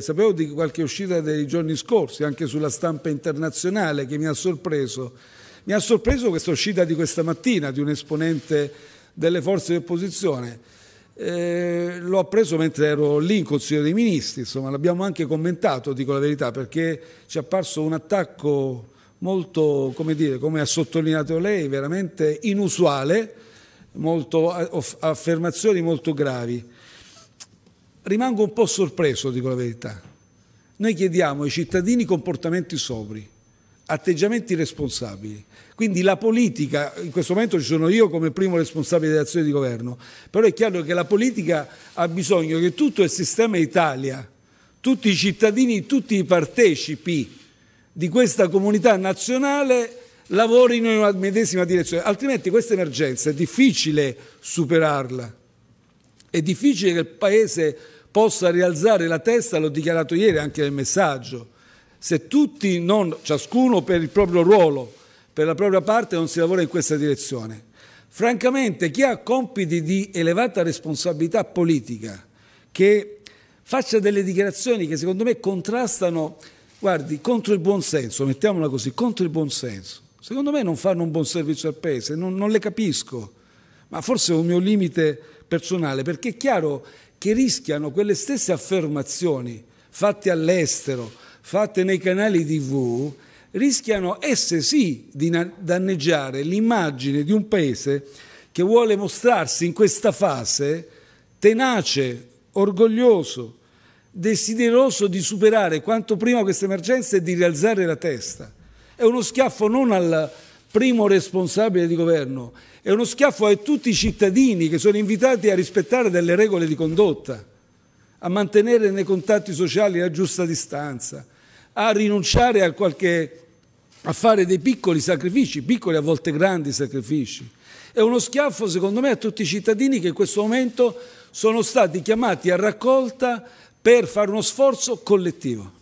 Sapevo di qualche uscita dei giorni scorsi, anche sulla stampa internazionale, che mi ha sorpreso. Mi ha sorpreso questa uscita di questa mattina di un esponente delle forze di opposizione. Eh, l'ho appreso mentre ero lì in Consiglio dei Ministri, insomma, l'abbiamo anche commentato, dico la verità, perché ci è apparso un attacco molto, come, dire, come ha sottolineato lei, veramente inusuale, molto, affermazioni molto gravi rimango un po' sorpreso, dico la verità. Noi chiediamo ai cittadini comportamenti sobri, atteggiamenti responsabili. Quindi la politica, in questo momento ci sono io come primo responsabile dell'azione di governo, però è chiaro che la politica ha bisogno che tutto il sistema Italia, tutti i cittadini, tutti i partecipi di questa comunità nazionale lavorino in una medesima direzione, altrimenti questa emergenza è difficile superarla. È difficile che il Paese possa rialzare la testa, l'ho dichiarato ieri anche nel messaggio, se tutti, non, ciascuno per il proprio ruolo, per la propria parte, non si lavora in questa direzione. Francamente, chi ha compiti di elevata responsabilità politica, che faccia delle dichiarazioni che secondo me contrastano, guardi, contro il buonsenso, mettiamola così, contro il buonsenso. Secondo me non fanno un buon servizio al Paese, non, non le capisco, ma forse è un mio limite personale, perché è chiaro che rischiano quelle stesse affermazioni fatte all'estero, fatte nei canali TV, rischiano esse sì di danneggiare l'immagine di un paese che vuole mostrarsi in questa fase tenace, orgoglioso, desideroso di superare quanto prima questa emergenza e di rialzare la testa. È uno schiaffo non al primo responsabile di governo, è uno schiaffo a tutti i cittadini che sono invitati a rispettare delle regole di condotta, a mantenere nei contatti sociali la giusta distanza, a rinunciare a, qualche, a fare dei piccoli sacrifici, piccoli a volte grandi sacrifici. È uno schiaffo, secondo me, a tutti i cittadini che in questo momento sono stati chiamati a raccolta per fare uno sforzo collettivo.